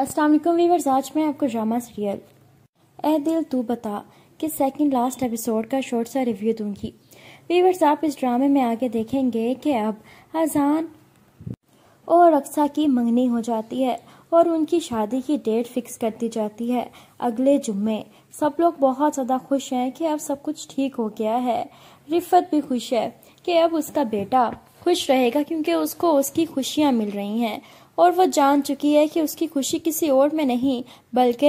Aslam viewers आज मैं आपको ड्रामा सीरियल ए दिल तू बता के सेकंड लास्ट एपिसोड का शॉर्ट सा रिव्यू दूंगी वीवर्स आप इस ड्रामे में आगे देखेंगे कि अब अजान और अक्सा की मंगनी हो जाती है और उनकी शादी की डेट फिक्स कर दी जाती है अगले जुम्मे सब लोग बहुत ज़्यादा खुश हैं कि अब सब कुछ ठीक हो गया है रिफत भी खुश है कि अब उसका बेटा खुश रहेगा क्योंकि उसको उसकी खुशियाँ मिल रही हैं और वह जान चुकी है कि उसकी खुशी किसी और में नहीं बल्कि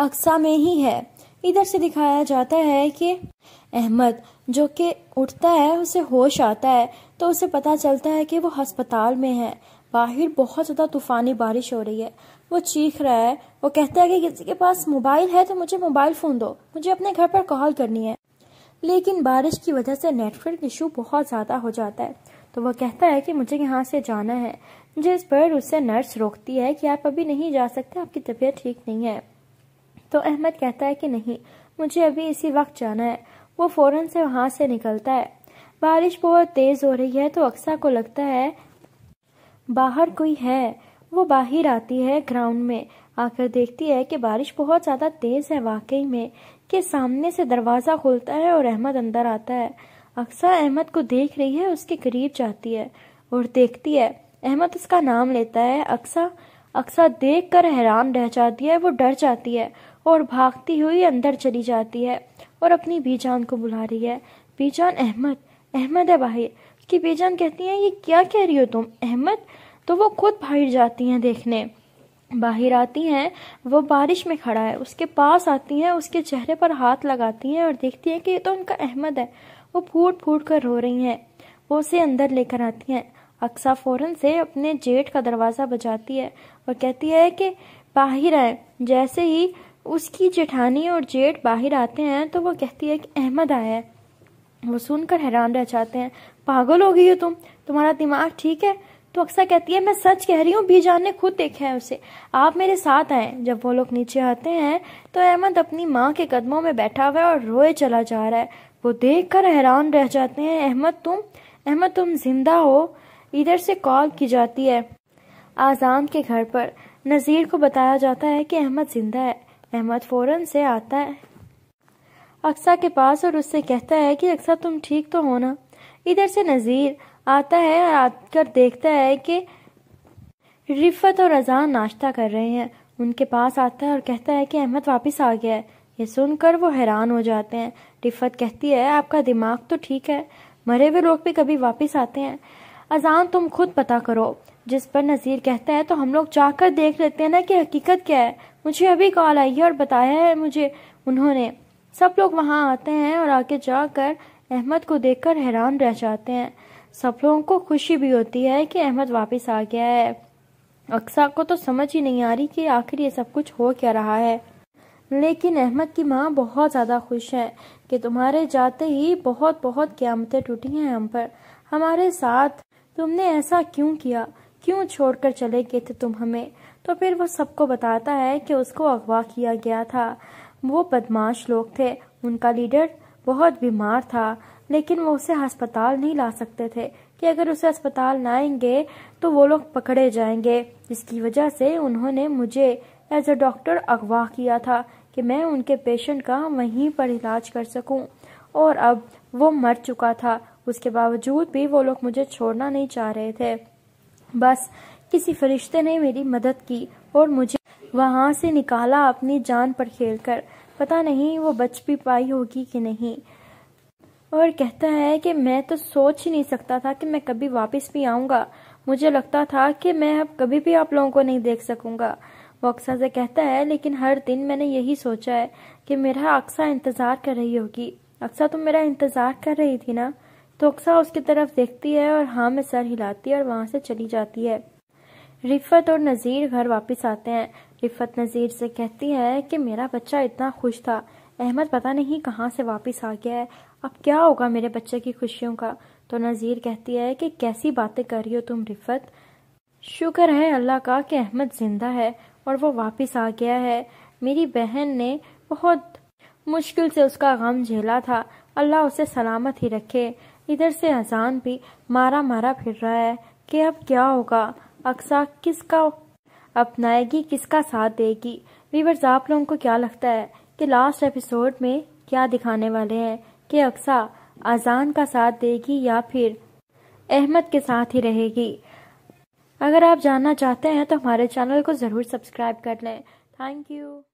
अक्सा में ही है इधर से दिखाया जाता है कि अहमद जो कि उठता है उसे होश आता है तो उसे पता चलता है कि वो अस्पताल में है बाहर बहुत ज़्यादा तूफ़ानी बारिश हो रही है वो चीख रहा है वो कहता है कि किसी के पास मोबाइल है तो मुझे मोबाइल फ़ोन दो मुझे अपने घर पर कॉल करनी है लेकिन बारिश की वजह से नेटवर्क इशू बहुत ज़्यादा हो जाता है तो वह कहता है कि मुझे यहाँ से जाना है जिस पर उससे नर्स रोकती है कि आप अभी नहीं जा सकते आपकी तबीयत ठीक नहीं है तो अहमद कहता है कि नहीं मुझे अभी इसी वक्त जाना है वो फ़ौरन से वहां से निकलता है बारिश बहुत तेज़ हो रही है तो अक्सा को लगता है बाहर कोई है वो बाहर आती है ग्राउंड में आकर देखती है कि बारिश बहुत ज़्यादा तेज़ है वाकई में कि सामने से दरवाज़ा खुलता है और अहमद अंदर आता है अक्सा अहमद को देख रही है उसके करीब जाती है और देखती है अहमद उसका नाम लेता है अक्सा अक्सा देख कर हैरान रह जाती है वो डर जाती है और भागती हुई अंदर चली जाती है और अपनी बीजान को बुला रही है बीजान अहमद अहमद है भाई कि बीजान कहती है ये क्या कह रही हो तुम अहमद तो वो खुद बाहर जाती हैं देखने बाहर आती हैं वो बारिश में खड़ा है उसके पास आती हैं उसके चेहरे पर हाथ लगाती हैं और देखती हैं कि ये तो उनका अहमद है वो फूट फूट कर रो रही हैं वो उसे अंदर लेकर आती हैं अक्सा फौरन से अपने जेठ का दरवाज़ा बजाती है और कहती है कि बाहर आए जैसे ही उसकी जेठानी और जेठ बाहर आते हैं तो वो कहती है कि अहमद आया है वो सुनकर हैरान रह जाते हैं पागल हो गई हो तुम तुम्हारा दिमाग ठीक है तो अक्सा कहती है मैं सच कह रही हूँ बीजान ने खुद देखा है उसे आप मेरे साथ आए जब वो लोग नीचे आते हैं तो अहमद अपनी माँ के कदमों में बैठा हुआ है और रोए चला जा रहा है वो देख कर हैरान रह जाते हैं अहमद तुम अहमद तुम जिंदा हो इधर से कॉल की जाती है आज़ान के घर पर नज़ीर को बताया जाता है कि अहमद जिंदा है अहमद फ़ौरन से आता है अक्सा के पास और उससे कहता है कि अक्सा तुम ठीक तो हो ना इधर से नज़ीर आता है और आकर देखता है कि रिफत और अजान नाश्ता कर रहे हैं उनके पास आता है और कहता है कि अहमद वापस आ गया है ये सुनकर वो हैरान हो जाते हैं रिफत कहती है आपका दिमाग तो ठीक है मरे हुए लोग भी कभी वापस आते हैं अजान तुम खुद पता करो जिस पर नज़ीर कहता है तो हम लोग जाकर देख लेते हैं ना कि हकीकत क्या है मुझे अभी कॉल आई है और बताया है मुझे उन्होंने सब लोग वहाँ आते हैं और आके जाकर अहमद को देखकर हैरान रह जाते हैं सब लोगों को खुशी भी होती है कि अहमद वापस आ गया है अक्सा को तो समझ ही नहीं आ रही कि आखिर ये सब कुछ हो क्या रहा है लेकिन अहमद की माँ बहुत ज़्यादा खुश है कि तुम्हारे जाते ही बहुत बहुत क्यामतें टूटी हैं हम पर हमारे साथ तुमने ऐसा क्यों किया क्यों छोड़कर चले गए थे तुम हमें तो फिर वो सबको बताता है कि उसको अगवा किया गया था वो बदमाश लोग थे उनका लीडर बहुत बीमार था लेकिन वो उसे अस्पताल नहीं ला सकते थे कि अगर उसे अस्पताल लाएंगे तो वो लोग पकड़े जाएंगे जिसकी वजह से उन्होंने मुझे एज अ डॉक्टर अगवा किया था कि मैं उनके पेशेंट का वहीं पर इलाज कर सकूं और अब वो मर चुका था उसके बावजूद भी वो लोग मुझे छोड़ना नहीं चाह रहे थे बस किसी फरिश्ते ने मेरी मदद की और मुझे वहाँ से निकाला अपनी जान पर खेल कर पता नहीं वो बच भी पाई होगी कि नहीं और कहता है कि मैं तो सोच ही नहीं सकता था कि मैं कभी वापस भी आऊँगा मुझे लगता था कि मैं अब कभी भी आप लोगों को नहीं देख सकूँगा वो अक्सा से कहता है लेकिन हर दिन मैंने यही सोचा है कि मेरा अक्सा इंतज़ार कर रही होगी अक्सा तुम तो मेरा इंतज़ार कर रही थी ना तोक्सा उसकी तरफ देखती है और हाँ में सर हिलाती है और वहाँ से चली जाती है रिफत और नज़ीर घर वापस आते हैं रिफत नज़ीर से कहती है कि मेरा बच्चा इतना खुश था अहमद पता नहीं कहाँ से वापस आ गया है अब क्या होगा मेरे बच्चे की खुशियों का तो नज़ीर कहती है कि कैसी बातें कर रही हो तुम रिफत शुक्र है अल्लाह का कि अहमद ज़िंदा है और वो वापस आ गया है मेरी बहन ने बहुत मुश्किल से उसका गम झेला था अल्लाह उसे सलामत ही रखे इधर से अजान भी मारा मारा फिर रहा है कि अब क्या होगा अक्सा किसका अपनाएगी किसका साथ देगी वीवर्स आप लोगों को क्या लगता है कि लास्ट एपिसोड में क्या दिखाने वाले हैं कि अक्सा अजान का साथ देगी या फिर अहमद के साथ ही रहेगी अगर आप जानना चाहते हैं तो हमारे चैनल को ज़रूर सब्सक्राइब कर लें थैंक यू